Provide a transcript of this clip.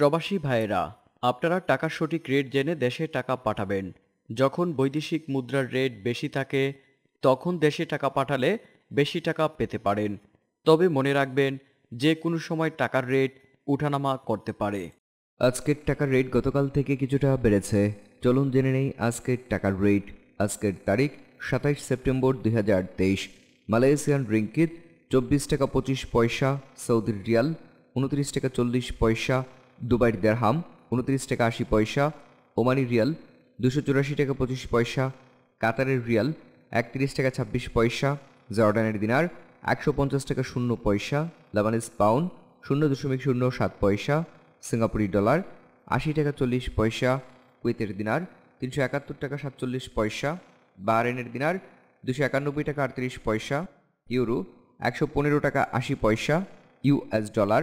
প্রবাসী ভাইয়েরা আপনারা টাকার সঠিক রেট জেনে দেশে টাকা পাঠাবেন যখন বৈদেশিক মুদ্রার রেট বেশি থাকে তখন দেশে টাকা পাঠালে বেশি টাকা পেতে পারেন তবে মনে রাখবেন যে কোনো সময় টাকার রেট উঠানামা করতে পারে আজকের টাকার রেট গতকাল থেকে কিছুটা বেড়েছে চলুন জেনে নেই আজকের টাকার রেট আজকের তারিখ সাতাইশ সেপ্টেম্বর দুই মালয়েশিয়ান রিঙ্কিত চব্বিশ টাকা পঁচিশ পয়সা সৌদির রিয়াল উনত্রিশ টাকা চল্লিশ পয়সা দুবাইয়ের দেড়হাম উনত্রিশ টাকা আশি পয়সা ওমানি রিয়াল দুশো চুরাশি টাকা পঁচিশ পয়সা কাতারের রিয়াল একত্রিশ টাকা ছাব্বিশ পয়সা জর্ডানের দিনার একশো পঞ্চাশ টাকা শূন্য পয়সা লাবানিস পাউন্ড শূন্য দশমিক শূন্য সাত পয়সা সিঙ্গাপুরি ডলার আশি টাকা চল্লিশ পয়সা কুয়েতের দিনার তিনশো একাত্তর টাকা সাতচল্লিশ পয়সা বাহরেনের দিনার দুশো একানব্বই টাকা আটত্রিশ পয়সা ইউরো একশো পনেরো টাকা আশি পয়সা ইউএস ডলার